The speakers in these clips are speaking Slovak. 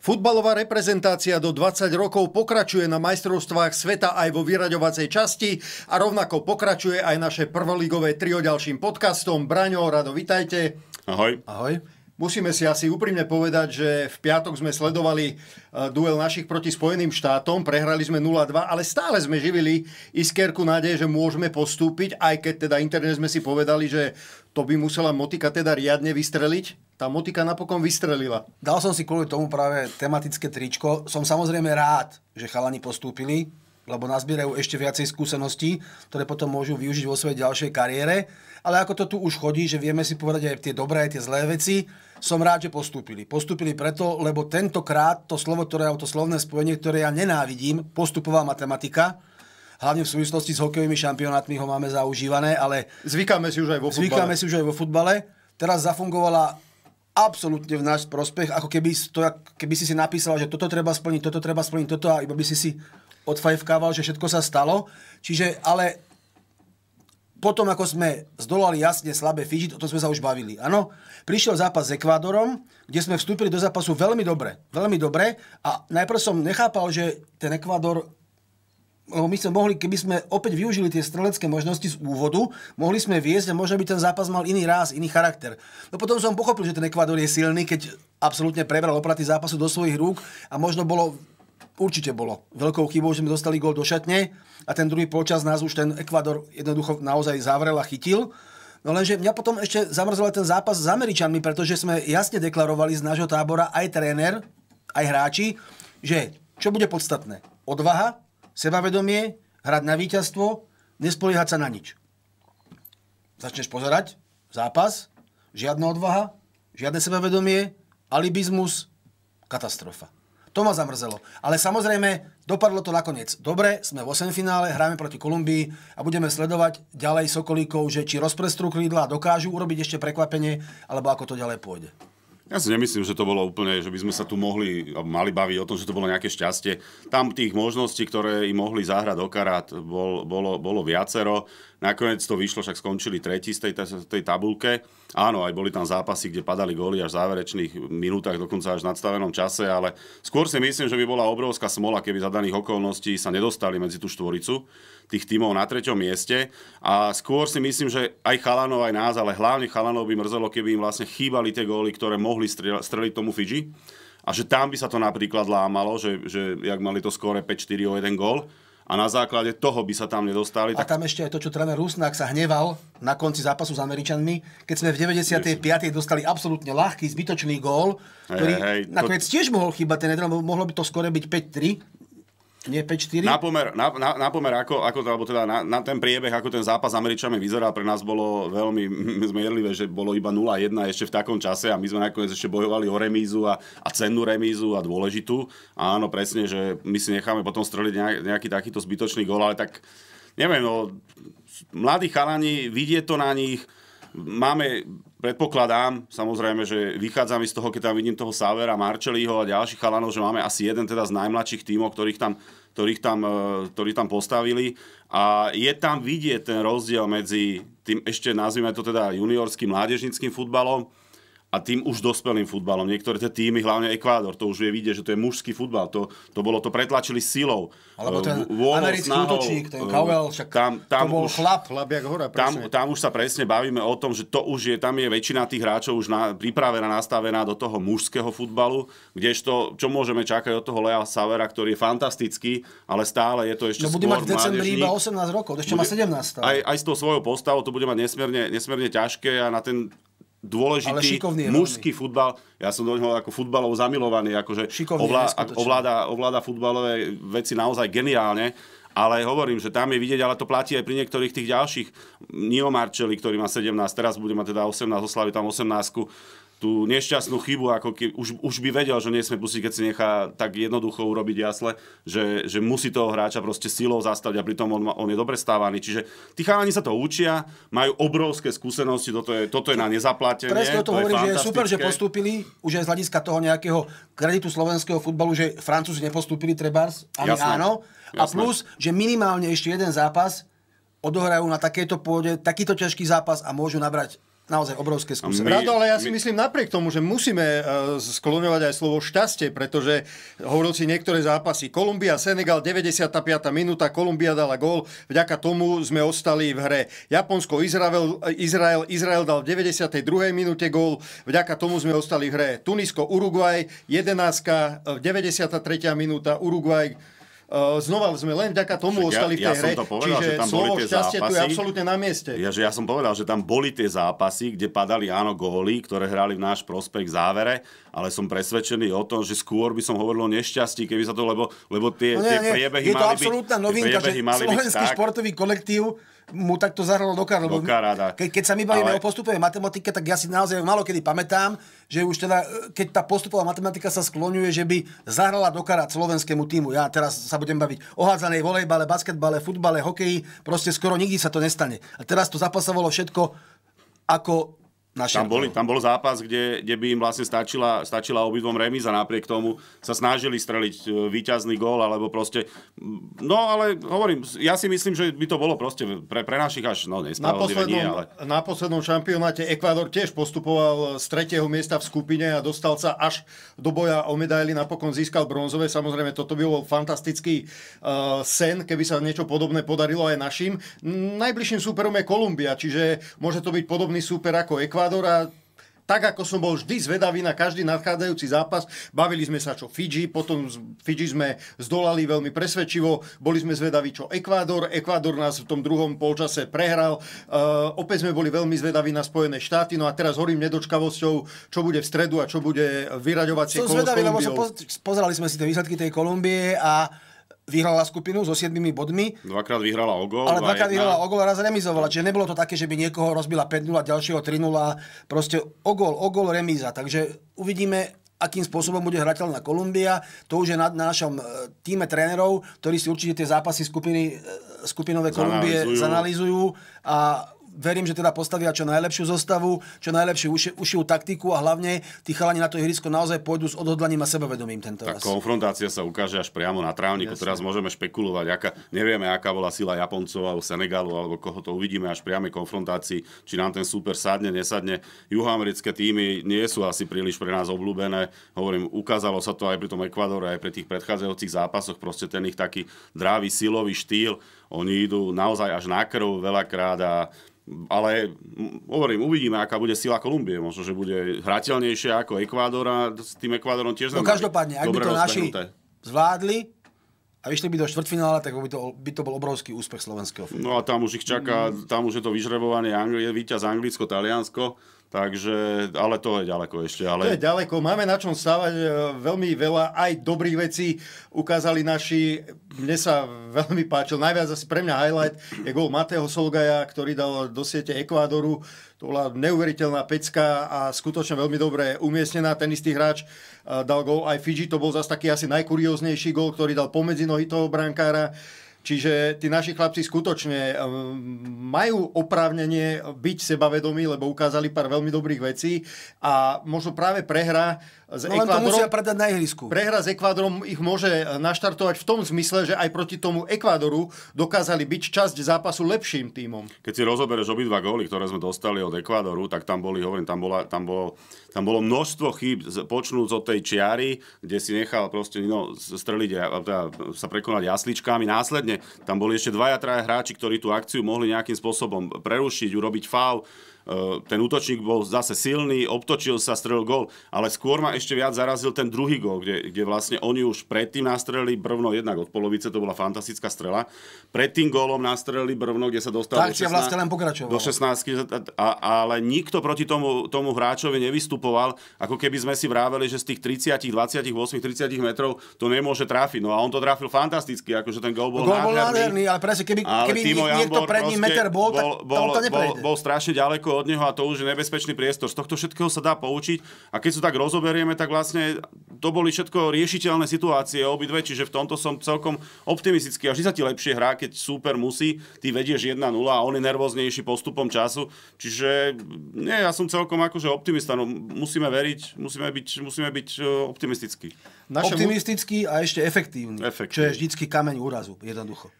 Futbalová reprezentácia do 20 rokov pokračuje na majstrovstvách sveta aj vo vyraďovacej časti a rovnako pokračuje aj naše prvoligové trio ďalším podcastom. Braňo, rado vitajte. Ahoj. Ahoj. Musíme si asi úprimne povedať, že v piatok sme sledovali e, duel našich proti Spojeným štátom, prehrali sme 0-2, ale stále sme živili iskerku nádeje, že môžeme postúpiť, aj keď teda internet sme si povedali, že to by musela motika teda riadne vystreliť tá motika napokon vystrelila. Dal som si kvôli tomu práve tematické tričko. Som samozrejme rád, že chalani postúpili, lebo nazbierajú ešte viacej skúseností, ktoré potom môžu využiť vo svojej ďalšej kariére. Ale ako to tu už chodí, že vieme si povedať aj tie dobré, aj tie zlé veci, som rád, že postúpili. Postúpili preto, lebo tentokrát to slovo, ktoré je to slovné spojenie, ktoré ja nenávidím, postupová matematika, hlavne v súvislosti s hokejovými šampionátmi ho máme zaužívané, ale... Zvykáme si už aj vo futbale. Zvykáme si už aj vo futbale. Teraz zafungovala absolútne v náš prospech, ako keby, to, keby si si napísal, že toto treba splniť, toto treba splniť, toto a iba by si si odfajfkával, že všetko sa stalo. Čiže, ale potom, ako sme zdolali jasne slabé Fiji, o tom sme sa už bavili. Áno, prišiel zápas s Ekvádorom, kde sme vstúpili do zápasu veľmi dobre. Veľmi dobre. A najprv som nechápal, že ten Ekvádor my sme mohli, keby sme opäť využili tie strelecké možnosti z úvodu, mohli sme viesť a možno by ten zápas mal iný ráz, iný charakter. No potom som pochopil, že ten Ekvador je silný, keď absolútne prebral opraty zápasu do svojich rúk a možno bolo Určite bolo. Veľkou chybou, že sme dostali gól do šatne a ten druhý počas nás už ten Ekvador jednoducho naozaj zavrel a chytil. No lenže mňa potom ešte zamrzol ten zápas s Američanmi, pretože sme jasne deklarovali z nášho tábora aj tréner, aj hráči, že čo bude podstatné? Odvaha, sebavedomie, hrať na víťazstvo, nespoliehať sa na nič. Začneš pozerať zápas, žiadna odvaha, žiadne sebavedomie, alibizmus, katastrofa. To ma zamrzelo. Ale samozrejme, dopadlo to nakoniec. Dobre, sme v 8 finále, hráme proti Kolumbii a budeme sledovať ďalej Sokolíkov, že či rozprestrú krídla dokážu urobiť ešte prekvapenie, alebo ako to ďalej pôjde. Ja si nemyslím, že to bolo úplne, že by sme sa tu mohli, mali baviť o tom, že to bolo nejaké šťastie. Tam tých možností, ktoré im mohli zahrať karát, bol, bolo, bolo viacero. Nakoniec to vyšlo, však skončili tretí z tej, tej tabulke. Áno, aj boli tam zápasy, kde padali góly až v záverečných minútach, dokonca až v nadstavenom čase, ale skôr si myslím, že by bola obrovská smola, keby za daných okolností sa nedostali medzi tú štvoricu tých tímov na treťom mieste. A skôr si myslím, že aj chalanov, aj nás, ale hlavne chalanov by mrzelo, keby im vlastne chýbali tie góly, ktoré mohli streliť tomu Fidži. A že tam by sa to napríklad lámalo, že, že jak mali to skóre 5-4 o jeden gól, a na základe toho by sa tam nedostali. A tak... tam ešte aj to, čo tréner Rusnak sa hneval na konci zápasu s Američanmi, keď sme v 95. Yes. dostali absolútne ľahký, zbytočný gól, ktorý hey, hey, nakoniec to... tiež mohol chýbať, ten jedrom, mohlo by to skore byť 5-3. Nie 5-4? Na pomer, na, na, na pomer ako, ako to, alebo teda na, na, ten priebeh, ako ten zápas s Američanmi vyzeral, pre nás bolo veľmi zmierlivé, že bolo iba 0-1 ešte v takom čase a my sme nakoniec ešte bojovali o remízu a, a cennú remízu a dôležitú. A áno, presne, že my si necháme potom streliť nejak, nejaký takýto zbytočný gol, ale tak neviem, no, mladí chalani, vidie to na nich, máme, predpokladám, samozrejme, že vychádza mi z toho, keď tam vidím toho Savera, Marčelího a ďalších chalanov, že máme asi jeden teda z najmladších tímov, ktorých tam, ktorých tam, e, ktorých tam postavili. A je tam vidieť ten rozdiel medzi tým ešte, nazvime to teda juniorským, mládežnickým futbalom a tým už dospelým futbalom. Niektoré tie týmy, hlavne Ekvádor, to už je vidieť, že to je mužský futbal. To, to bolo, to pretlačili silou. Alebo eh, ten vôľou, americký snahou, útočník, ten eh, Cowell, však tam, tam to bol už, chlap. chlap jak hora, tam, tam už sa presne bavíme o tom, že to už je, tam je väčšina tých hráčov už na, pripravená, nastavená do toho mužského futbalu, kdežto, čo môžeme čakať od toho Lea Savera, ktorý je fantastický, ale stále je to ešte no, bude mať v decembri iba 18 rokov, ešte bude, má 17. Aj, aj s tou svojou postavou to bude mať nesmierne, nesmierne ťažké a na ten dôležitý mužský veľmi. futbal. Ja som do neho ako futbalov zamilovaný, akože šikovný, ovlá, ovláda, ovláda futbalové veci naozaj geniálne. Ale hovorím, že tam je vidieť, ale to platí aj pri niektorých tých ďalších. Nio Marcelli, ktorý má 17, teraz bude mať teda 18, oslaví tam 18 tú nešťastnú chybu, ako keď už, už by vedel, že nesme pustiť, keď si nechá tak jednoducho urobiť jasle, že, že musí toho hráča proste silou zastaviť a pritom on, on je dobre stávaný. Čiže tí chalani sa to učia, majú obrovské skúsenosti, toto je, toto je na nezaplatenie. Presne to, to hovorím, že je super, že postúpili, už aj z hľadiska toho nejakého kreditu slovenského futbalu, že Francúzi nepostúpili trebárs, ani Jasné. áno. A Jasné. plus, že minimálne ešte jeden zápas odohrajú na takejto pôde takýto ťažký zápas a môžu nabrať naozaj obrovské skúsenosti. Rado, ale ja si my... myslím napriek tomu, že musíme e, skloňovať aj slovo šťastie, pretože hovoril si niektoré zápasy. Kolumbia, Senegal, 95. minúta, Kolumbia dala gól, vďaka tomu sme ostali v hre. Japonsko, Izrael, Izrael, Izrael dal v 92. minúte gól, vďaka tomu sme ostali v hre. Tunisko, Uruguay, 11. 93. E, minúta, Uruguay Eh, znova sme len vďaka tomu Však ostali ja, v tej ja hre. povedal, Čiže že tam slovo boli tie šťastie zápasy, tu je absolútne na mieste. Ja, že ja som povedal, že tam boli tie zápasy, kde padali áno góly, ktoré hrali v náš prospech v závere, ale som presvedčený o tom, že skôr by som hovoril o nešťastí, keby sa to, lebo, lebo tie, no nie, tie priebehy nie, je mali to absolútna novinka, že slovenský tak, športový kolektív mu takto zahralo do lebo Do kár ke, keď sa my bavíme ale... o postupovej matematike, tak ja si naozaj malo kedy pamätám, že už teda, keď tá postupová matematika sa skloňuje, že by zahrala do kara slovenskému týmu. Ja teraz sa budem baviť o hádzanej volejbale, basketbale, futbale, hokeji, proste skoro nikdy sa to nestane. A teraz to zapasovalo všetko ako tam, boli, tam bol zápas, kde, kde by im vlastne stačila, stačila obidvom remíza, napriek tomu sa snažili streliť e, víťazný gól, alebo proste... No ale hovorím, ja si myslím, že by to bolo proste pre, pre našich až no, na poslednom, nie, ale... na poslednom šampionáte Ekvádor tiež postupoval z tretieho miesta v skupine a dostal sa až do boja o medaily, napokon získal bronzové. Samozrejme, toto by bol fantastický uh, sen, keby sa niečo podobné podarilo aj našim. Najbližším súperom je Kolumbia, čiže môže to byť podobný súper ako Ekvádor Ekvádora tak ako som bol vždy zvedavý na každý nadchádzajúci zápas, bavili sme sa čo Fidži, potom Fiji sme zdolali veľmi presvedčivo, boli sme zvedaví čo Ekvádor, Ekvádor nás v tom druhom polčase prehral, e, opäť sme boli veľmi zvedaví na Spojené štáty, no a teraz horím nedočkavosťou, čo bude v stredu a čo bude vyraďovacie som zvedavý, lebo pozerali sme si tie výsledky tej Kolumbie a vyhrala skupinu so 7 bodmi. Dvakrát vyhrala o gol. Ale dvakrát vyhrala o gol a raz remizovala. Čiže nebolo to také, že by niekoho rozbila 5-0, ďalšieho 3-0. Proste o gol, o gol, remíza. Takže uvidíme, akým spôsobom bude hrať na Kolumbia. To už je na, na našom e, týme trénerov, ktorí si určite tie zápasy skupiny, e, skupinové Kolumbie zanalizujú a verím, že teda postavia čo najlepšiu zostavu, čo najlepšiu uši, ušiu taktiku a hlavne tí chalani na to ihrisko naozaj pôjdu s odhodlaním a sebavedomím tento tá raz. konfrontácia sa ukáže až priamo na trávniku. Jasne. Teraz môžeme špekulovať, aká, nevieme, aká bola sila Japoncov alebo Senegalu alebo koho to uvidíme až priame konfrontácii, či nám ten súper sádne nesadne. Juhoamerické týmy nie sú asi príliš pre nás obľúbené. Hovorím, ukázalo sa to aj pri tom Ekvadore, aj pri tých predchádzajúcich zápasoch. Proste ten ich taký drávý silový štýl oni idú naozaj až na krv veľakrát a ale mm, hovorím, uvidíme, aká bude sila Kolumbie. Možno, že bude hrateľnejšia ako Ekvádor a s tým Ekvádorom tiež No každopádne, ak by to naši zvládli a vyšli by do štvrtfinále, tak by to, by to bol obrovský úspech slovenského filmu. No a tam už ich čaká, mm. tam už je to vyžrebovanie Angli- víťaz Anglicko-Taliansko Takže, ale to je ďaleko ešte. Ale... To je ďaleko. Máme na čom stávať e, veľmi veľa aj dobrých vecí. Ukázali naši, mne sa veľmi páčil, najviac asi pre mňa highlight je gol Mateho Solgaja, ktorý dal do siete Ekvádoru. To bola neuveriteľná pecka a skutočne veľmi dobre umiestnená. Ten istý hráč e, dal gol aj Fiji. to bol zase taký asi najkurióznejší gol, ktorý dal pomedzi nohy toho brankára. Čiže tí naši chlapci skutočne eh, majú oprávnenie byť sebavedomí, lebo ukázali pár veľmi dobrých vecí a možno práve prehra s no, Ekvádorom... to musia predať na ihrisku. Prehra s Ekvádorom ich môže eh, naštartovať v tom zmysle, že aj proti tomu Ekvádoru dokázali byť časť zápasu lepším tímom. Keď si rozoberieš obidva góly, ktoré sme dostali od Ekvádoru, tak tam boli, hovorím, tam, bola, tam, bolo, tam bolo množstvo chýb, počnúc od tej čiary, kde si nechal proste no, streliť, teda sa prekonať jasličkami. Následne tam boli ešte dvaja, traja hráči, ktorí tú akciu mohli nejakým spôsobom prerušiť, urobiť faul. Eh, ten útočník bol zase silný, obtočil sa, strelil gol, ale skôr ma ešte viac zarazil ten druhý gol, kde, kde vlastne oni už predtým nastrelili brvno jednak od polovice, to bola fantastická strela. Pred tým gólom nastrelili brvno, kde sa dostal tak, do 16, vlastne len do 16 a, ale nikto proti tomu, tomu hráčovi nevystupoval, ako keby sme si vráveli, že z tých 30, 28, 30 metrov to nemôže trafiť. No a on to trafil fantasticky, akože ten gól bol, gól bol nádherný. ale presne, keby, ale keby niekto pred ním meter bol, bol, tak bol, to, to Bol, bol strašne ďaleko ďaleko od neho a to už je nebezpečný priestor. Z tohto všetkého sa dá poučiť a keď sa tak rozoberieme, tak vlastne to boli všetko riešiteľné situácie obidve, čiže v tomto som celkom optimistický a vždy sa ti lepšie hrá, keď súper musí, ty vedieš 1-0 a on je nervóznejší postupom času. Čiže nie, ja som celkom akože optimista, no musíme veriť, musíme byť, musíme byť e, optimistickí. Naše optimistický a ešte efektívny, efektívny, čo je vždycky kameň úrazu, jednoducho.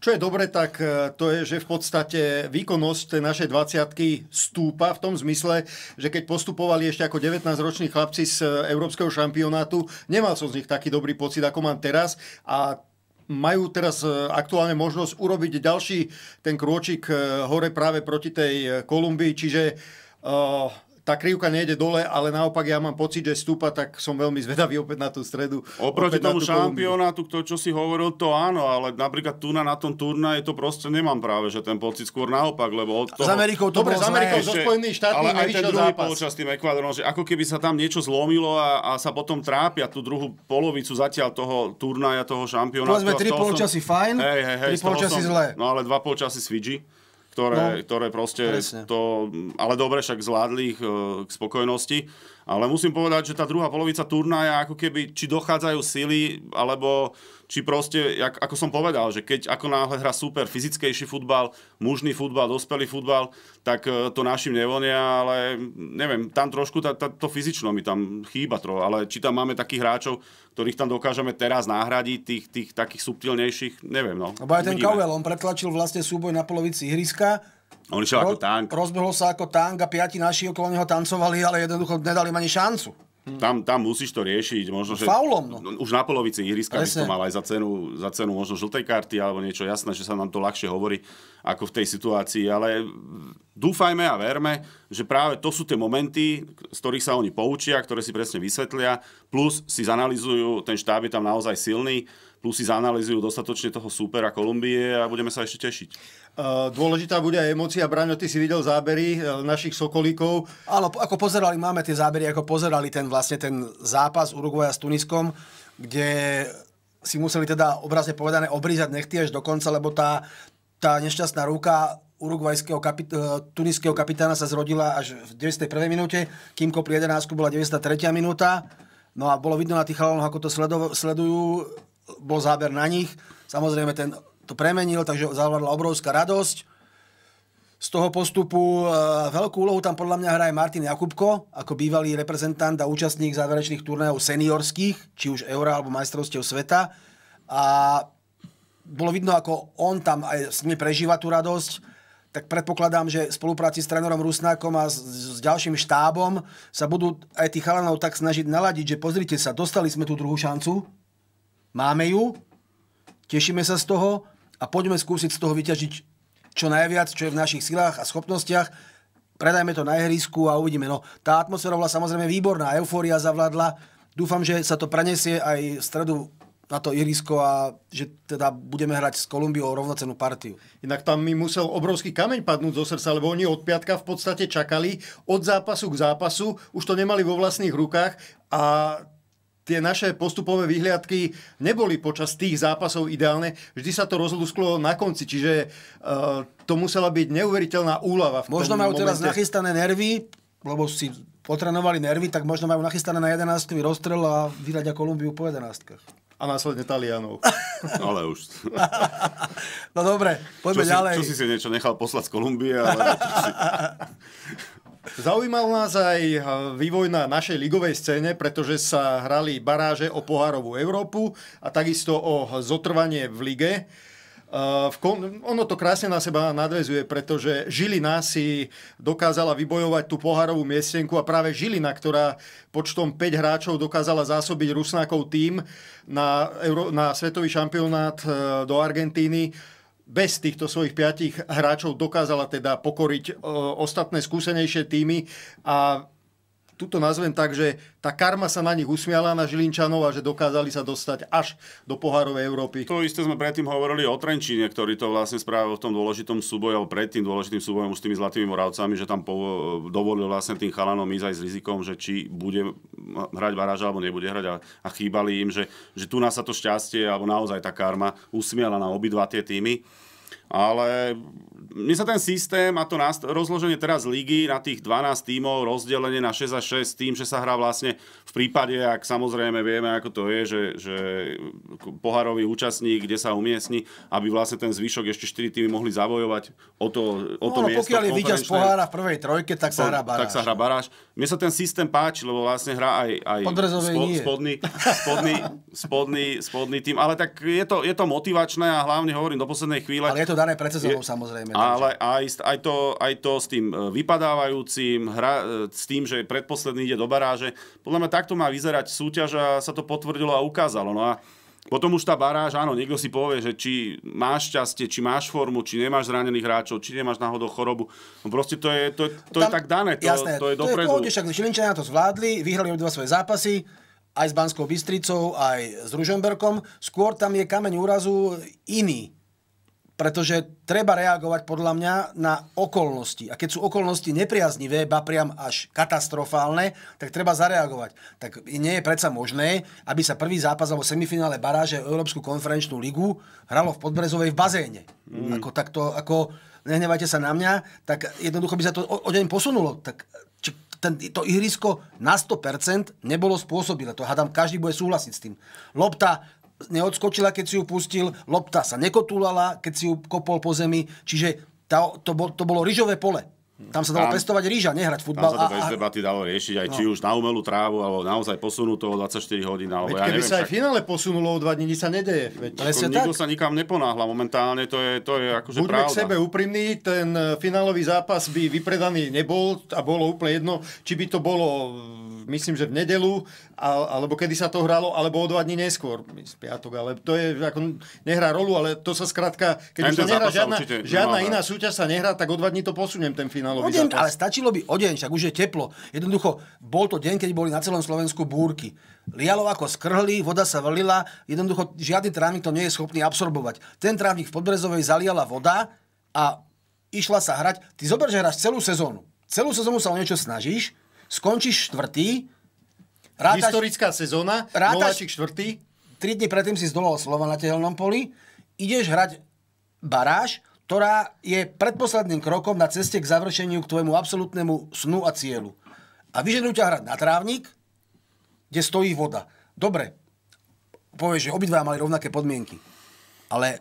Čo je dobre, tak e, to je, že v podstate výkonnosť tej našej 20 stúpa v tom zmysle, že keď postupovali ešte ako 19-roční chlapci z e, Európskeho šampionátu, nemal som z nich taký dobrý pocit, ako mám teraz a majú teraz e, aktuálne možnosť urobiť ďalší ten krôčik hore práve proti tej Kolumbii, čiže tá krivka nejde dole, ale naopak ja mám pocit, že stúpa, tak som veľmi zvedavý opäť na tú stredu. Oproti tomu šampionátu, to, čo si hovoril, to áno, ale napríklad tu na, na tom je to proste nemám práve, že ten pocit skôr naopak, lebo od toho... S Amerikou to Dobre, s Amerikou, zo Spojených štátmi ale aj ten druhý zápas. polčas tým Ekvádorom, že ako keby sa tam niečo zlomilo a, a sa potom trápia tú druhú polovicu zatiaľ toho turnaja, toho šampionátu. Povedzme, tri polčasy fajn, hej, hej, hej, tri polčasy zle. No ale dva polčasy s Fidži ktoré, no, ktoré proste presne. to... Ale dobre, však zvládli ich e, k spokojnosti. Ale musím povedať, že tá druhá polovica turnaja, ako keby, či dochádzajú sily, alebo či proste, jak, ako som povedal, že keď ako náhle hrá super fyzickejší futbal, mužný futbal, dospelý futbal, tak e, to našim nevonia, ale neviem, tam trošku tá, tá, to fyzično mi tam chýba tro, ale či tam máme takých hráčov, ktorých tam dokážeme teraz nahradiť, tých, tých takých subtilnejších, neviem. No. Lebo aj ten Uvidíme. on pretlačil vlastne súboj na polovici ihriska, on išiel Ro- ako tank. Rozbehol sa ako tank a piati naši okolo neho tancovali, ale jednoducho nedali im ani šancu. Tam, tam musíš to riešiť. Možno, no, že Faulom, no. no. Už na polovici ihriska by to mal aj za cenu, za cenu možno žltej karty alebo niečo jasné, že sa nám to ľahšie hovorí ako v tej situácii. Ale dúfajme a verme, že práve to sú tie momenty, z ktorých sa oni poučia, ktoré si presne vysvetlia, plus si zanalizujú, ten štáb je tam naozaj silný, plus si zanalizujú dostatočne toho súpera Kolumbie a budeme sa ešte tešiť. Eh, dôležitá bude aj emocia. Braňo, ty si videl zábery eh, našich sokolíkov. Áno, ako pozerali, máme tie zábery, ako pozerali ten, vlastne ten zápas Uruguaja s Tuniskom, kde si museli teda obrazne povedané obrízať nechty až do konca, lebo tá, tá nešťastná ruka uruguajského kapit- eh, tuniského kapitána sa zrodila až v 91. minúte, kým pri 11. bola 93. minúta. No a bolo vidno na tých chalanoch, ako to sledujú, bol záber na nich. Samozrejme, ten to premenil, takže zavládla obrovská radosť z toho postupu. E, veľkú úlohu tam podľa mňa hraje Martin Jakubko, ako bývalý reprezentant a účastník záverečných turnajov seniorských, či už Eura alebo majstrovstiev sveta. A bolo vidno, ako on tam aj s nimi prežíva tú radosť. Tak predpokladám, že v spolupráci s trénerom Rusnákom a s, s ďalším štábom sa budú aj tí chalanov tak snažiť naladiť, že pozrite sa, dostali sme tú druhú šancu, máme ju, tešíme sa z toho, a poďme skúsiť z toho vyťažiť čo najviac, čo je v našich silách a schopnostiach. Predajme to na ihrisku a uvidíme. No, tá atmosféra bola samozrejme výborná, eufória zavládla. Dúfam, že sa to prenesie aj v stredu na to ihrisko a že teda budeme hrať s Kolumbiou rovnocenú partiu. Inak tam mi musel obrovský kameň padnúť zo srdca, lebo oni od piatka v podstate čakali od zápasu k zápasu, už to nemali vo vlastných rukách a tie naše postupové vyhliadky neboli počas tých zápasov ideálne. Vždy sa to rozlúsklo na konci, čiže uh, to musela byť neuveriteľná úlava. V Možno majú momente. teraz nachystané nervy, lebo si potrenovali nervy, tak možno majú nachystané na 11 rozstrel a vyradia Kolumbiu po 11 a následne Talianov. ale už. no dobre, poďme čo ďalej. Si, čo si si niečo nechal poslať z Kolumbie? Ale... Zaujímal nás aj eh, vývoj na našej ligovej scéne, pretože sa hrali baráže o pohárovú Európu a takisto o zotrvanie v lige. Eh, v kon- ono to krásne na seba nadvezuje, pretože Žilina si dokázala vybojovať tú pohárovú miestenku a práve Žilina, ktorá počtom 5 hráčov dokázala zásobiť Rusnákov tým na, Euro- na svetový šampionát eh, do Argentíny, bez týchto svojich piatich hráčov dokázala teda pokoriť e, ostatné skúsenejšie týmy a tuto nazvem tak, že tá karma sa na nich usmiala na Žilinčanov a že dokázali sa dostať až do pohárovej Európy. To isté sme predtým hovorili o Trenčíne, ktorý to vlastne spravil v tom dôležitom súboji, alebo predtým dôležitým súbojom s tými Zlatými Moravcami, že tam dovolil vlastne tým chalanom ísť aj s rizikom, že či bude hrať baráž alebo nebude hrať a, a chýbali im, že, že tu nás sa to šťastie alebo naozaj tá karma usmiala na obidva tie týmy. Ale mne sa ten systém a to rozloženie teraz ligy na tých 12 tímov, rozdelenie na 6 a 6 tým, že sa hrá vlastne v prípade, ak samozrejme vieme, ako to je, že, že poharový účastník, kde sa umiestni, aby vlastne ten zvyšok ešte 4 týmy mohli zabojovať o to, o to no, no miesto. Pokiaľ je víťaz pohára v prvej trojke, tak sa hrá baráž. Tak sa hrá baráž. Mne sa ten systém páči, lebo vlastne hrá aj, aj spo, spodný, spodný, spodný, spodný tým, ale tak je to, je to motivačné a hlavne hovorím do poslednej chvíle. Ale je to dané pred sezónou samozrejme. Ale aj, aj, to, aj to s tým e, vypadávajúcim, hra, e, s tým, že predposledný ide do baráže. Podľa mňa takto má vyzerať súťaž a sa to potvrdilo a ukázalo. No a potom už tá baráž, áno, niekto si povie, že či máš šťastie, či máš formu, či nemáš zranených hráčov, či nemáš náhodou chorobu. No proste to je, to, to Tam, je tak dané, to, jasné, to je dopredu. To je však Žilinčania to zvládli, vyhrali dva svoje zápasy, aj s Banskou Bystricou, aj s Ružomberkom. Skôr tam je kameň úrazu iný pretože treba reagovať podľa mňa na okolnosti. A keď sú okolnosti nepriaznivé, ba priam až katastrofálne, tak treba zareagovať. Tak nie je predsa možné, aby sa prvý zápas alebo semifinále baráže Európsku konferenčnú ligu hralo v Podbrezovej v bazéne. Mm. Ako takto, ako nehnevajte sa na mňa, tak jednoducho by sa to o, o deň posunulo. Tak či, ten, to ihrisko na 100% nebolo spôsobilé. To hádam, každý bude súhlasiť s tým. Lopta neodskočila, keď si ju pustil, lopta sa nekotulala, keď si ju kopol po zemi, čiže tá, to, bol, to bolo ryžové pole. Tam sa dalo tam, pestovať ríža, nehrať futbal. Tam sa to a, bez debaty dalo riešiť, aj no. či už na umelú trávu, alebo naozaj posunú o 24 hodín. Alebo veď ja keby neviem, sa však... aj v finále posunulo o 2 dní, sa nedeje. Veď. Ako, nikto tak. sa nikam neponáhla momentálne, to je, to je akože Buďme pravda. k sebe úprimný, ten eh, finálový zápas by vypredaný nebol a bolo úplne jedno, či by to bolo myslím, že v nedelu, alebo kedy sa to hralo, alebo o dva dní neskôr, piatok, ale to je, ako nehrá rolu, ale to sa skrátka, keď už to nehrá žiadna, žiadna iná súťaž sa nehrá, tak o dva dní to posuniem ten finálový deň, zápas. Ale stačilo by o deň, však už je teplo. Jednoducho, bol to deň, keď boli na celom Slovensku búrky. Lialo ako skrhli, voda sa valila, jednoducho žiadny trávnik to nie je schopný absorbovať. Ten trávnik v Podbrezovej zaliala voda a išla sa hrať. Ty zober, že hráš celú sezónu. Celú sezónu sa o niečo snažíš, Skončíš štvrtý. Rátaš, Historická sezóna, Nováčik štvrtý. Tri dni predtým si zdolal Slova na tehelnom poli. Ideš hrať baráž, ktorá je predposledným krokom na ceste k završeniu k tvojemu absolútnemu snu a cieľu. A vyženú ťa hrať na trávnik, kde stojí voda. Dobre, povieš, že obidva mali rovnaké podmienky. Ale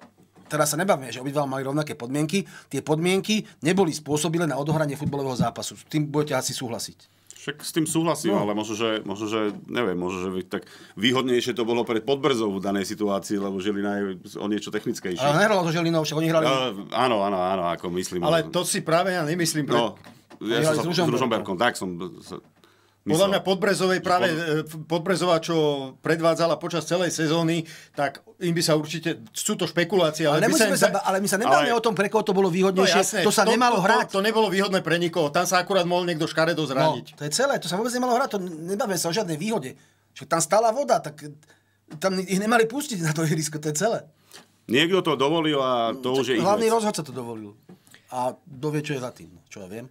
teraz sa nebavíme, že obidva mali rovnaké podmienky, tie podmienky neboli spôsobilé na odohranie futbalového zápasu. S tým budete asi súhlasiť. Však s tým súhlasím, no. ale možno, že, možno, že neviem, možno, že tak výhodnejšie to bolo pred podbrzov v danej situácii, lebo Žilina je o niečo technickejšie. Ale nehralo to Žilinov, však oni hrali... No, áno, áno, áno, ako myslím. Ale to si práve ja nemyslím. Pre... No, ja som sa, s Ružomberkom, tak som... Podľa mňa Podbrezovej práve e, Podbrezová, čo predvádzala počas celej sezóny, tak im by sa určite, sú to špekulácie, ale, ale, by sa im... sa, ale my sa nebáme ale... o tom, pre koho to bolo no, výhodnejšie, no, to sa to, nemalo to, hrať. To, to, nebolo výhodné pre nikoho, tam sa akurát mohol niekto škaredo zraniť. No, to je celé, to sa vôbec nemalo hrať, to nebáme sa o žiadnej výhode. Čo tam stála voda, tak tam ich nemali pustiť na to ihrisko, to je celé. Niekto to dovolil a to už je Hlavný rozhodca to dovolil. A dovie, čo je za tým, no, čo ja viem.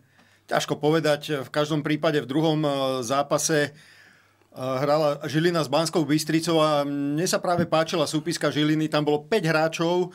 Ťažko povedať, v každom prípade v druhom e, zápase e, hrala Žilina s Banskou Bystricou a mne sa práve páčila súpiska Žiliny, tam bolo 5 hráčov,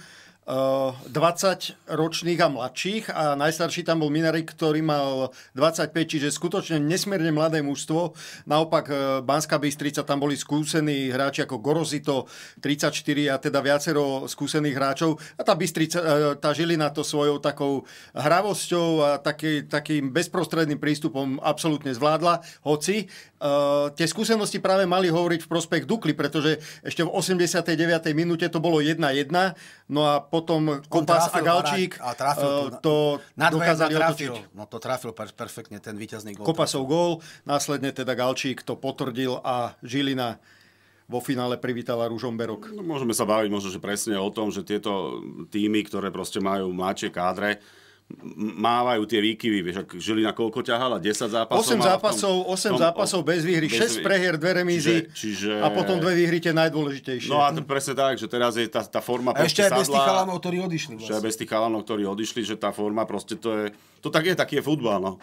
20-ročných ehm, a mladších a najstarší tam bol Minarik, ktorý mal 25, čiže skutočne nesmierne mladé mužstvo. Naopak ehm, Banská Bystrica, tam boli skúsení hráči ako Gorozito, 34 a teda viacero skúsených hráčov. A tá Bystrica, ehm, tá Žilina to svojou takou hravosťou a taký, takým bezprostredným prístupom absolútne zvládla, hoci Uh, tie skúsenosti práve mali hovoriť v prospech Dukly, pretože ešte v 89. minúte to bolo 1-1 No a potom Kompas a Galčík a trafil eh, to, na, dokázali trafil. otočiť. No to trafil perfektne ten víťazný gól. Kopasov gól, následne teda Galčík to potvrdil a Žilina vo finále privítala Ružomberok. No, môžeme sa baviť možno že presne o tom, že tieto týmy, ktoré proste majú mladšie kádre, mávajú tie výkyvy. Vieš, ak žili na koľko ťahala? 10 zápasov? 8 zápasov, tom, 8 zápasov bez výhry, bez 6 preher, 2 remízy čiže, čiže... a potom dve výhry tie najdôležitejšie. No a to presne tak, že teraz je tá, tá forma a ešte aj sadla, bez tých chalanov, ktorí odišli. Vlastne. Ešte aj bez tých chalanov, ktorí odišli, že tá forma proste to je... To tak je, taký je futbal, no.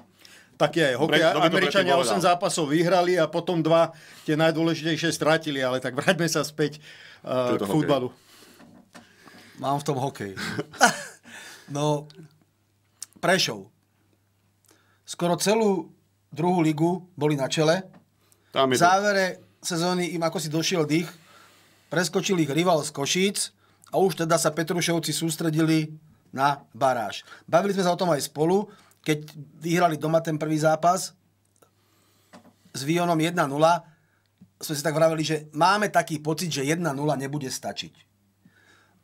Tak je, hokej, Pre, Američania 8 zápasov vyhrali a potom dva tie najdôležitejšie stratili, ale tak vráťme sa späť uh, k futbalu. Hokej? Mám v tom hokej. no, Prešov. Skoro celú druhú ligu boli na čele. Tam v závere to. sezóny im ako si došiel dých, preskočil ich rival z Košíc a už teda sa Petrušovci sústredili na baráž. Bavili sme sa o tom aj spolu, keď vyhrali doma ten prvý zápas s Vionom 1-0, sme si tak vraveli, že máme taký pocit, že 1-0 nebude stačiť.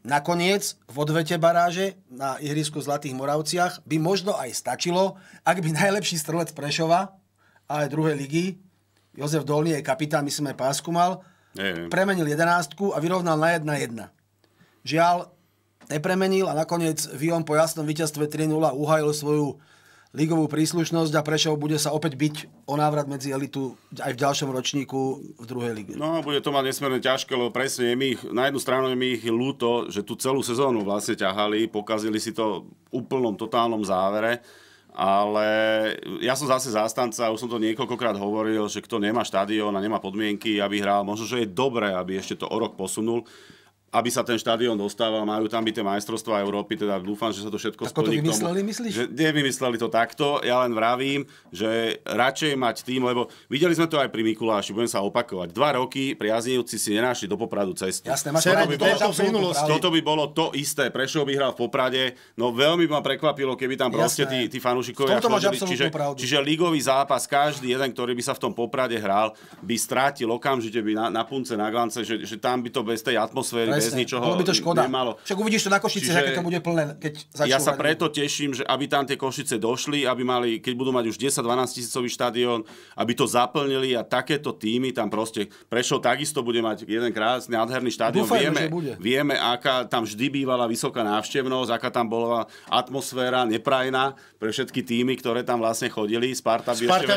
Nakoniec v odvete baráže na ihrisku Zlatých Moravciach by možno aj stačilo, ak by najlepší strelec Prešova a aj druhej ligy, Jozef Dolný je kapitán, my sme aj pásku mal, Neviem. premenil jedenástku a vyrovnal na 1-1. Žiaľ, nepremenil a nakoniec Vion po jasnom víťazstve 3-0 uhajil svoju ligovú príslušnosť a Prešov bude sa opäť byť o návrat medzi elitu aj v ďalšom ročníku v druhej lige. No, bude to mať nesmierne ťažké, lebo presne mi ich, na jednu stranu je mi ich ľúto, že tu celú sezónu vlastne ťahali, pokazili si to v úplnom, totálnom závere, ale ja som zase zástanca, už som to niekoľkokrát hovoril, že kto nemá štadión a nemá podmienky, aby hral, možno, že je dobré, aby ešte to o rok posunul, aby sa ten štadión dostával, majú tam byť tie majstrovstvá Európy, teda dúfam, že sa to všetko Tako splní. to vymysleli, myslíš? Že vymysleli to takto, ja len vravím, že radšej mať tým, lebo videli sme to aj pri Mikuláši, budem sa opakovať. Dva roky priaznivci si nenašli do Popradu cestu. Jasné, máš toto, by bolo, to, toto by bolo to isté, Prešov by hral v Poprade, no veľmi ma prekvapilo, keby tam proste Jasné. tí, tí fanúšikovia chodili. Čiže, čiže ligový zápas, každý jeden, ktorý by sa v tom Poprade hral, by strátil okamžite by na, na punce, na glance, že, že tam by to bez tej atmosféry, Presne bez ničoho Bolo by to škoda. Nemalo. Však uvidíš to na Košice, Čiže aké to bude plné, keď Ja sa preto teším, že aby tam tie Košice došli, aby mali, keď budú mať už 10-12 tisícový štadión, aby to zaplnili a takéto týmy tam proste... Prešov takisto bude mať jeden krásny, nádherný štadión. Dúfajme, vieme, vieme, aká tam vždy bývala vysoká návštevnosť, aká tam bola atmosféra neprajná pre všetky týmy, ktoré tam vlastne chodili. Sparta by Sparta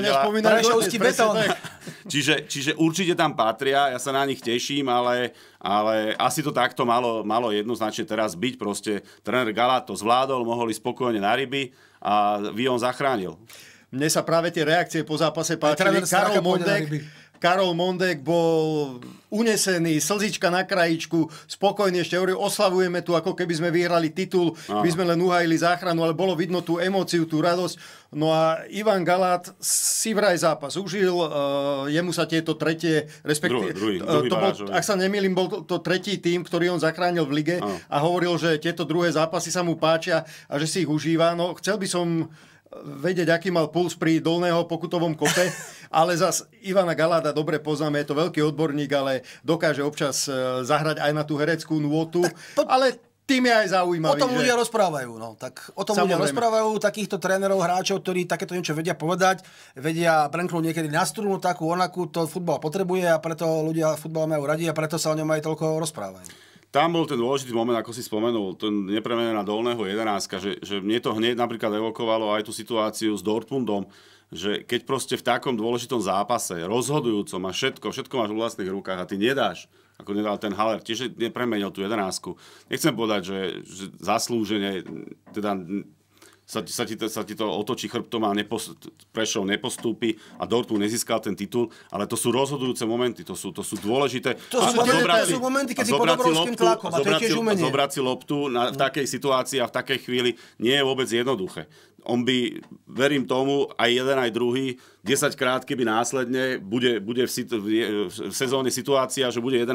ešte čiže, čiže určite tam patria, ja sa na nich teším, ale, ale asi to to takto malo, malo jednoznačne teraz byť. Proste tréner Gala to zvládol, mohli spokojne na ryby a Vion zachránil. Mne sa práve tie reakcie po zápase páčili. Karol Mondek, Karol Mondek bol unesený, slzička na krajičku, spokojný ešte hovorí, oslavujeme tu, ako keby sme vyhrali titul, Aha. by sme len uhajili záchranu, ale bolo vidno tú emóciu, tú radosť. No a Ivan Galát si vraj zápas užil, uh, jemu sa tieto tretie, respektíve, druhý, druhý, e, druhý to bol, ak sa nemýlim, bol to, to tretí tým, ktorý on zachránil v lige Aha. a hovoril, že tieto druhé zápasy sa mu páčia a že si ich užíva. No chcel by som vedieť, aký mal puls pri dolného pokutovom kope, ale zas Ivana Galáda dobre poznáme, je to veľký odborník, ale dokáže občas e, zahrať aj na tú hereckú nôtu, to... ale tým je aj zaujímavý. O tom že... ľudia rozprávajú, no. Tak o tom Samozrejme. ľudia rozprávajú, takýchto trénerov, hráčov, ktorí takéto niečo vedia povedať, vedia brnknúť niekedy na strunu, takú, onakú, to futbal potrebuje a preto ľudia futbal majú radi a preto sa o ňom aj toľko rozprávajú tam bol ten dôležitý moment, ako si spomenul, ten nepremenená dolného 11, že, že mne to hneď napríklad evokovalo aj tú situáciu s Dortmundom, že keď proste v takom dôležitom zápase, rozhodujúcom a všetko, všetko máš v vlastných rukách a ty nedáš, ako nedal ten Haller, tiež nepremenil tú jedenásku. Nechcem povedať, že, že zaslúžene, teda sa, sa, ti, sa ti to otočí chrbtom a nepos, Prešov nepostúpi a Dortmund nezískal ten titul, ale to sú rozhodujúce momenty, to sú, to sú dôležité. To a, sú, a zobrať, to sú momenty, keď si pod obrovským loptu, tlakom a zobrať, to je tiež umenie. Zobrať si loptu na, v takej situácii a v takej chvíli nie je vôbec jednoduché on by, verím tomu, aj jeden, aj druhý, 10 krát, keby následne bude, bude v, situ, v sezóne situácia, že bude 11,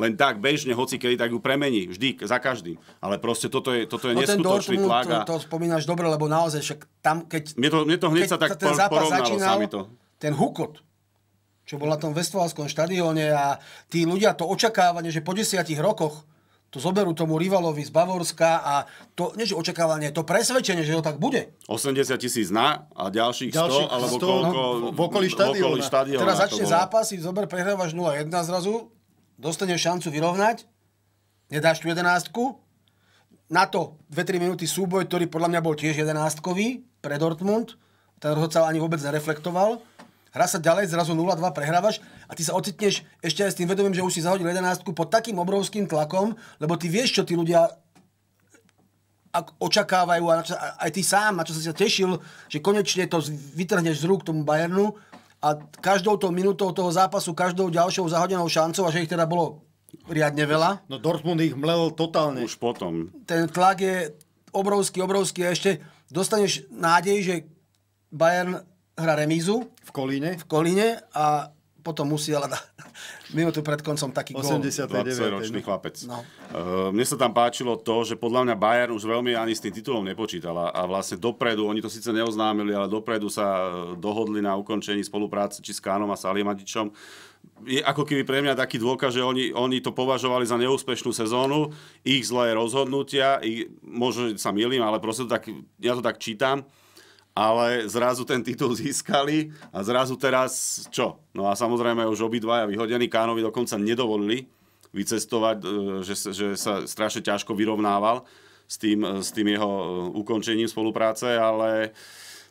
len tak bežne, hoci kedy, tak ju premení, vždy, za každým. Ale proste toto je, toto je no neskutočný tlak. A... To, to spomínaš dobre, lebo naozaj však tam, keď... Mne to, mne to hneď sa tak ten porovnalo začínal, sa mi to. Ten hukot, čo bol na tom Vestovalskom štadióne a tí ľudia to očakávanie, že po desiatich rokoch to zoberú tomu rivalovi z Bavorska a to, nie že očakávanie, to presvedčenie, že to tak bude. 80 tisíc na a ďalších, ďalších 100, alebo koľko... No, v okolí štadióna. Teraz začne zápas, zober, prehrávaš 0-1 zrazu, dostaneš šancu vyrovnať, nedáš tu jedenástku, na to 2-3 minúty súboj, ktorý podľa mňa bol tiež jedenástkový pre Dortmund, ten rozhodca ani vôbec nereflektoval Hra sa ďalej, zrazu 0-2 prehrávaš a ty sa ocitneš ešte aj s tým vedomím, že už si zahodil 11 pod takým obrovským tlakom, lebo ty vieš, čo tí ľudia očakávajú a čo, aj ty sám, na čo si sa tešil, že konečne to vytrhneš z rúk tomu Bayernu a každou tou minútou toho zápasu, každou ďalšou zahodenou šancou, a že ich teda bolo riadne veľa. No Dortmund ich mlel totálne. Už potom. Ten tlak je obrovský, obrovský a ešte dostaneš nádej, že Bayern hra remízu. V Kolíne. V Kolíne a potom musiela dať minútu pred koncom taký 89. 89 ročný chlapec. No. Uh, mne sa tam páčilo to, že podľa mňa Bayern už veľmi ani s tým titulom nepočítala a vlastne dopredu, oni to síce neoznámili, ale dopredu sa eh, dohodli na ukončení spolupráce či s Kánom a Salimadičom je ako keby pre mňa taký dôkaz, že oni, oni to považovali za neúspešnú sezónu, ich zlé rozhodnutia, ich, možno sa milím, ale proste to tak, ja to tak čítam, ale zrazu ten titul získali a zrazu teraz čo? No a samozrejme už obidvaja vyhodení, Kánovi dokonca nedovolili vycestovať, e, že, že sa strašne ťažko vyrovnával s tým, e, s tým jeho e, ukončením spolupráce, ale uh,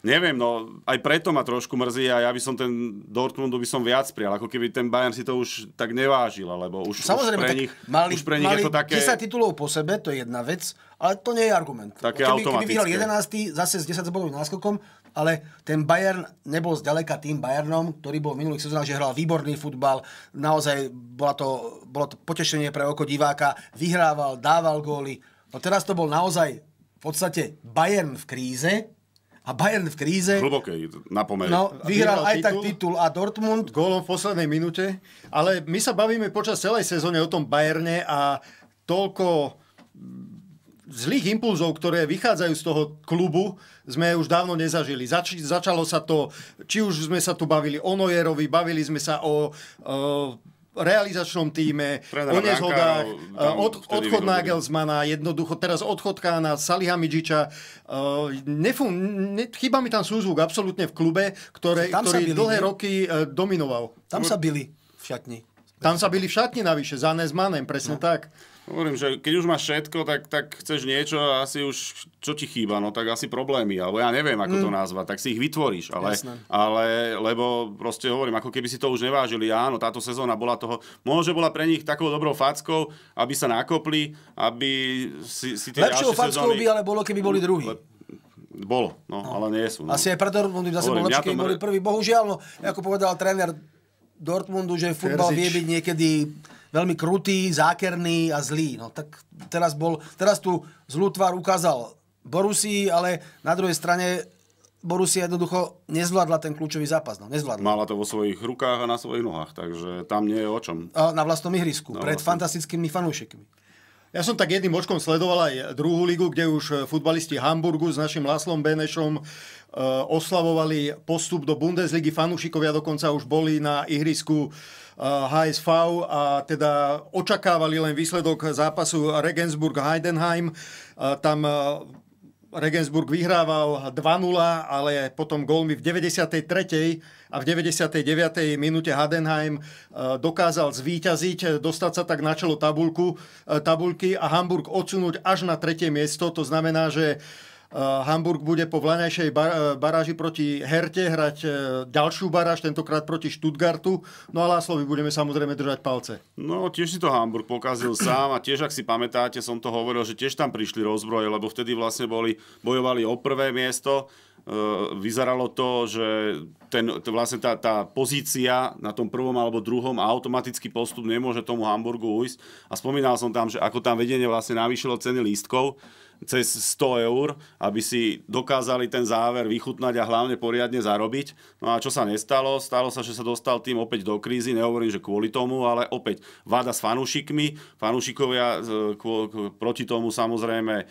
neviem, no aj preto ma trošku mrzí a ja by som ten Dortmundu by som viac prial. ako keby ten Bayern si to už tak nevážil, lebo už, Samozrejme, už pre nich, mali, už pre nich mali je to také... 10 titulov po sebe, to je jedna vec, ale to nie je argument. Také keby, automatické. Keby vyhral 11, zase s 10 bodovým náskokom, ale ten Bayern nebol zďaleka tým Bayernom, ktorý bol v minulých sezónach, že hral výborný futbal, naozaj bola to, bolo to potešenie pre oko diváka, vyhrával, dával góly. No teraz to bol naozaj v podstate Bayern v kríze, a Bayern v kríze. Hlboké, na pomer. No, vyhral, vyhral aj titul. tak titul a Dortmund. Gólom v poslednej minúte. Ale my sa bavíme počas celej sezóny o tom Bayerne a toľko mm, zlých impulzov, ktoré vychádzajú z toho klubu, sme už dávno nezažili. Zač- začalo sa to, či už sme sa tu bavili o Nojerovi, bavili sme sa o, o realizačnom týme, o nezhodách, e, od, odchod Nagelsmana, jednoducho teraz odchod na Saliha Midžiča. E, ne, chýba mi tam súzvuk absolútne v klube, ktoré, tam ktorý byli, dlhé ne? roky e, dominoval. Tam sa byli v šatni. Tam sa byli v šatni navyše, za Nezmanem, presne no. tak. Hovorím, že keď už máš všetko, tak, tak chceš niečo a asi už, čo ti chýba, no tak asi problémy, alebo ja neviem, ako mm. to nazvať, tak si ich vytvoríš, ale, ale lebo proste hovorím, ako keby si to už nevážili, áno, táto sezóna bola toho, môže bola pre nich takou dobrou fackou, aby sa nakopli, aby si, si tie Lepšou fackou sezóny... by ale bolo, keby boli druhí. Le... Bolo, no, no, ale nie sú. No. Asi aj pre Dortmund by zase bol lepšie, keby boli prví. Bohužiaľ, no, ako povedal tréner Dortmundu, že futbal vie byť niekedy veľmi krutý, zákerný a zlý. No tak teraz, bol, teraz tu zlú tvár ukázal Borusii, ale na druhej strane Borussia jednoducho nezvládla ten kľúčový zápas. No, nezvládla. Mala to vo svojich rukách a na svojich nohách, takže tam nie je o čom. Na vlastnom ihrisku, na pred vlastnom... fantastickými fanúšikmi. Ja som tak jedným očkom sledoval aj druhú ligu, kde už futbalisti Hamburgu s našim Laslom Benešom eh, oslavovali postup do Bundesligy. Fanúšikovia dokonca už boli na ihrisku HSV a teda očakávali len výsledok zápasu Regensburg-Heidenheim. Tam e, Regensburg vyhrával 2-0, ale potom gólmi v 93. a v 99. minúte Hadenheim e, dokázal zvíťaziť, dostať sa tak na čelo tabulku, e, tabulky a Hamburg odsunúť až na tretie miesto. To znamená, že Eh, Hamburg bude po vlaňajšej eh, baráži proti Herte hrať eh, ďalšiu baráž, tentokrát proti Stuttgartu. No a Láslovi budeme samozrejme držať palce. No tiež si to Hamburg pokazil sám a tiež, ak si pamätáte, som to hovoril, že tiež tam prišli rozbroje, lebo vtedy vlastne boli, bojovali o prvé miesto vyzeralo to, že ten, to vlastne tá, tá pozícia na tom prvom alebo druhom a automatický postup nemôže tomu Hamburgu ujsť. A spomínal som tam, že ako tam vedenie vlastne navýšilo ceny lístkov, cez 100 eur, aby si dokázali ten záver vychutnať a hlavne poriadne zarobiť. No a čo sa nestalo? Stalo sa, že sa dostal tým opäť do krízy, nehovorím, že kvôli tomu, ale opäť váda s fanúšikmi, fanúšikovia e, proti tomu samozrejme e,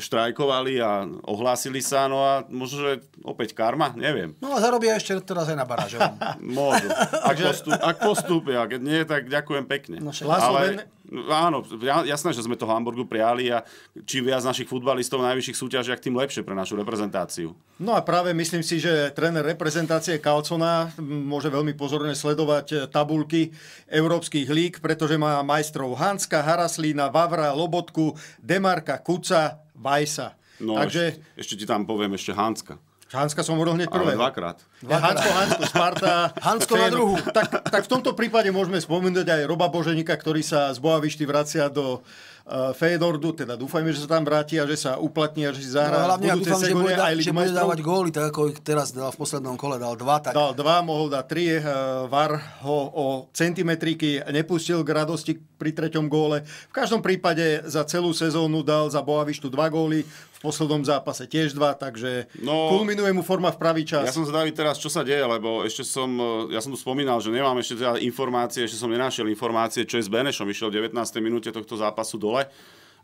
štrajkovali a ohlásili sa, no a možno, že opäť karma, neviem. No a zarobia ešte teraz aj na barážovom. Môžu, ak, postup, ak postupia, keď nie, tak ďakujem pekne. No, Ale áno, jasné, že sme toho Hamburgu prijali a čím viac našich futbalistov v najvyšších súťažiach, tým lepšie pre našu reprezentáciu. No a práve myslím si, že tréner reprezentácie Kalcona môže veľmi pozorne sledovať eh, tabulky európskych líg, pretože má majstrov Hanska, Haraslína, Vavra, Lobotku, Demarka, Kuca, Vajsa. No Takže... ešte, ešte ti tam poviem ešte Hanska. Hanska som urobil hneď prvého. dvakrát. dvakrát. Hansko, Hansko, Sparta. Hansko na druhú. Tak, tak v tomto prípade môžeme spomenúť aj Roba Boženika, ktorý sa z Boavišty vracia do Eh, Feyenoordu, teda dúfajme, že sa tam vráti a že sa uplatní a že si zahrá. No, hlavne ja dúfam, že bude, aj že bude dávať góly, tak ako ich teraz dal v poslednom kole, dal dva. Tak... Dal dva, mohol dať tri, eh, VAR ho o centimetriky nepustil k radosti pri treťom góle. V každom prípade za celú sezónu dal za Boavištu dva góly, v poslednom zápase tiež dva, takže no, kulminuje mu forma v pravý čas. Ja som zvedavý teraz, čo sa deje, lebo ešte som, eh, ja som tu spomínal, že nemám ešte teda informácie, ešte som nenašiel informácie, čo je s Benešom. Išiel v 19. minúte tohto zápasu dole dole.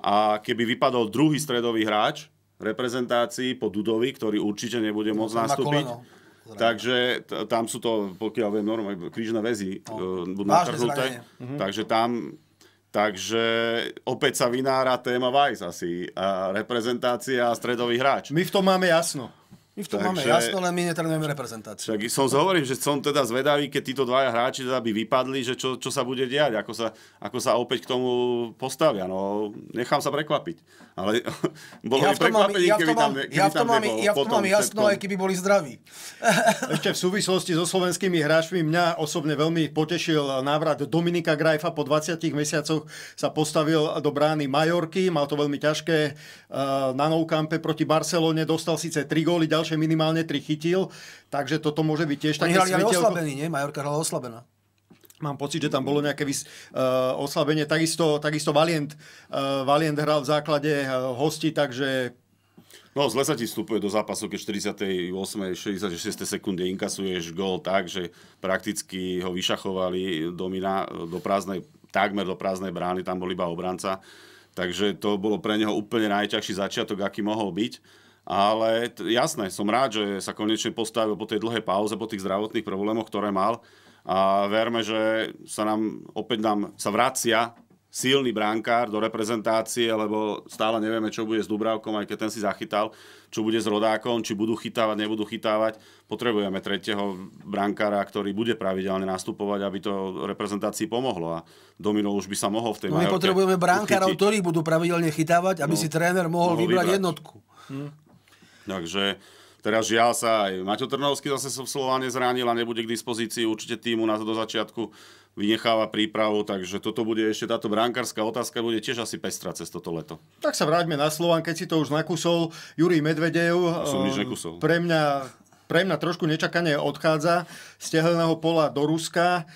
A keby vypadol druhý stredový hráč reprezentácii po Dudovi, ktorý určite nebude no, môcť nastúpiť, Zrejme. Takže t- tam sú to, pokiaľ viem, normálne krížne väzy no. E, budú natrhnuté. Mhm. Takže tam Takže opäť sa vynára téma Vice asi. A reprezentácia a stredový hráč. My v tom máme jasno. My v tom Takže, máme jasno, len my netrenujeme reprezentáciu. Tak som zhovoril, že som teda zvedavý, keď títo dvaja hráči teda by vypadli, že čo, čo sa bude diať, ako sa, ako sa opäť k tomu postavia. No, nechám sa prekvapiť. Ale bolo ja by prekvapenie, ja keby tam, keby ja tam nebol. Ja v tom mám jasno, aj keby boli zdraví. Ešte v súvislosti so slovenskými hráčmi mňa osobne veľmi potešil návrat Dominika Grajfa. Po 20 mesiacoch sa postavil do brány Majorky. Mal to veľmi ťažké eh, na novkampe proti Barcelone. Dostal síce tri góly, ďalšie minimálne tri chytil, takže toto môže byť tiež také svetieľko. oslabený, nie? Majorka hrala oslabená. Mám pocit, že tam bolo nejaké vys- uh, oslabenie. Takisto, takisto Valient, uh, Valient hral v základe uh, hosti, takže No, zle sa ti vstupuje do zápasu, keď 48. 66. sekunde inkasuješ gol tak, že prakticky ho vyšachovali do, mina, do prázdnej, takmer do prázdnej brány, tam bol iba obranca. Takže to bolo pre neho úplne najťažší začiatok, aký mohol byť ale t- jasné, som rád, že sa konečne postavil po tej dlhej pauze, po tých zdravotných problémoch, ktoré mal. A verme, že sa nám opäť nám sa vracia silný brankár do reprezentácie, lebo stále nevieme, čo bude s Dubravkom, aj keď ten si zachytal, čo bude s Rodákom, či budú chytávať, nebudú chytávať. Potrebujeme tretieho bránkára, ktorý bude pravidelne nastupovať, aby to reprezentácii pomohlo. A Domino už by sa mohol v tej no, My potrebujeme brankárov, ktorí budú pravidelne chytávať, aby no, si tréner mohol, mohol vybrať, vybrať jednotku. Hm. Takže Teraz žiaľ sa aj Maťo Trnovský zase v Slováne zranil a nebude k dispozícii určite týmu na do začiatku vynecháva prípravu, takže toto bude ešte táto brankárska otázka bude tiež asi pestra cez toto leto. Tak sa vráťme na Slovan, keď si to už nakusol. Jurij Medvedev, ja eh, pre mňa, pre mňa trošku nečakane odchádza z tehleného pola do Ruska.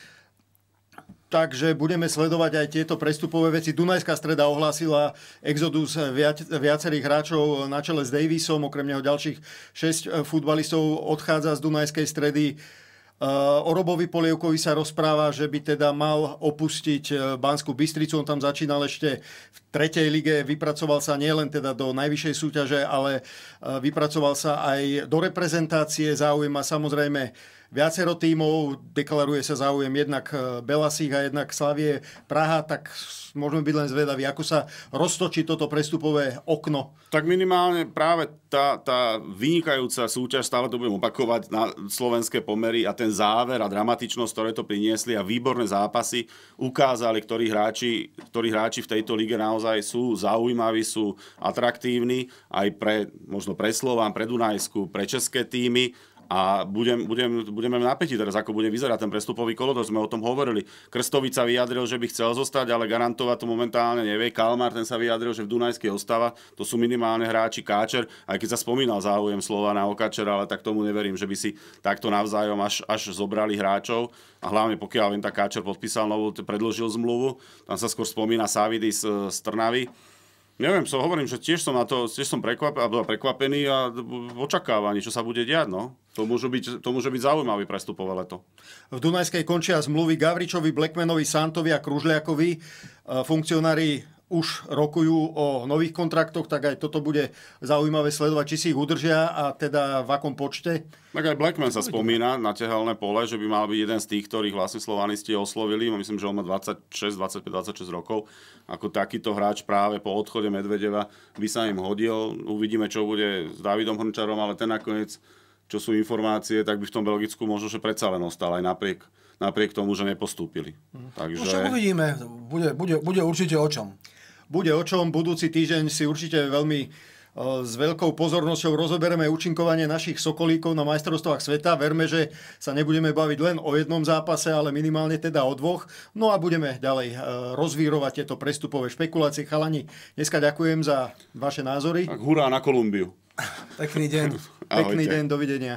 Takže budeme sledovať aj tieto prestupové veci. Dunajská streda ohlásila exodus viac, viacerých hráčov na čele s Davisom, okrem neho ďalších 6 eh, futbalistov odchádza z Dunajskej stredy. Eh, o Robovi Polievkovi sa rozpráva, že by teda mal opustiť eh, Banskú Bystricu. On tam začínal ešte v tretej lige, vypracoval sa nielen teda do najvyššej súťaže, ale vypracoval sa aj do reprezentácie. Záujem samozrejme viacero tímov, deklaruje sa záujem jednak e, Belasich a jednak Slavie Praha, tak môžeme byť len zvedaví, ako sa roztočí toto prestupové okno. Tak minimálne práve tá, tá vynikajúca súťaž, stále to budem opakovať, na slovenské pomery a ten záver a dramatičnosť, ktoré to priniesli a výborné zápasy ukázali, ktorí hráči, ktorí hráči v tejto lige naozaj sú zaujímaví, sú atraktívni aj pre, možno pre Slován, pre Dunajsku, pre české týmy a budem, budem, budeme v napätí teraz, ako bude vyzerať ten prestupový kolodor. Sme o tom hovorili. Krstovica vyjadril, že by chcel zostať, ale garantovať to momentálne nevie. Kalmár ten sa vyjadril, že v Dunajskej ostáva. To sú minimálne hráči Káčer, aj keď sa spomínal záujem slova na Okačera, ale tak tomu neverím, že by si takto navzájom až, až zobrali hráčov. A hlavne pokiaľ viem, tak Káčer podpísal novú, predložil zmluvu. Tam sa skôr spomína Savidis e, z Trnavy Neviem, so hovorím, že tiež som na to, tiež som prekvapený, teda prekvapený a očakávaný, čo sa bude diať, no. To môže byť, to môže byť zaujímavý prestupové leto. V Dunajskej končia zmluvy Gavričovi, Blackmanovi, Santovi a Kružliakovi. E, funkcionári už rokujú o nových kontraktoch, tak aj toto bude zaujímavé sledovať, či si ich udržia a teda v akom počte. Tak aj Blackman sa spomína na tehelné pole, že by mal byť jeden z tých, ktorých vlastne slovanisti oslovili. No, myslím, že on má 26, 25, 26 rokov. Ako takýto hráč práve po odchode Medvedeva by sa im hodil. Uvidíme, čo bude s Davidom Hrnčarom, ale ten nakoniec, čo sú informácie, tak by v tom Belgicku možno, že predsa len ostal aj napriek napriek tomu, že nepostúpili. Mhm. Takže... No, uvidíme, bude, bude, bude určite o čom bude o čom. Budúci týždeň si určite veľmi e, s veľkou pozornosťou rozoberieme účinkovanie našich sokolíkov na majstrovstvách sveta. Verme, že sa nebudeme baviť len o jednom zápase, ale minimálne teda o dvoch. No a budeme ďalej e, rozvírovať tieto prestupové špekulácie. Chalani, dneska ďakujem za vaše názory. Tak hurá na Kolumbiu. Pekný deň. Pekný deň, dovidenia.